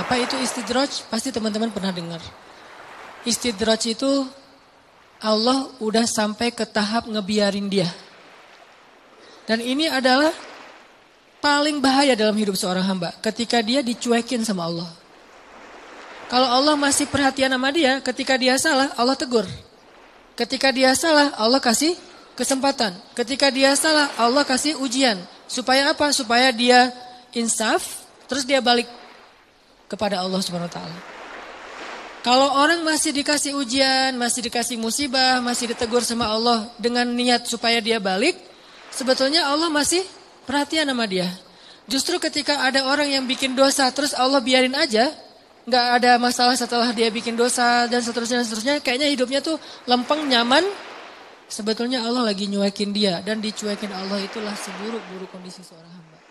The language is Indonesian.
Apa itu istidraj? Pasti teman-teman pernah dengar. Istidraj itu Allah udah sampai ke tahap ngebiarin dia. Dan ini adalah paling bahaya dalam hidup seorang hamba. Ketika dia dicuekin sama Allah. Kalau Allah masih perhatian sama dia, ketika dia salah, Allah tegur. Ketika dia salah, Allah kasih kesempatan. Ketika dia salah, Allah kasih ujian. Supaya apa? Supaya dia insaf, terus dia balik kepada Allah Subhanahu wa taala. Kalau orang masih dikasih ujian, masih dikasih musibah, masih ditegur sama Allah dengan niat supaya dia balik, sebetulnya Allah masih perhatian sama dia. Justru ketika ada orang yang bikin dosa terus Allah biarin aja, nggak ada masalah setelah dia bikin dosa dan seterusnya dan seterusnya, kayaknya hidupnya tuh lempeng, nyaman. Sebetulnya Allah lagi nyuekin dia dan dicuekin Allah itulah seburuk-buruk kondisi seorang hamba.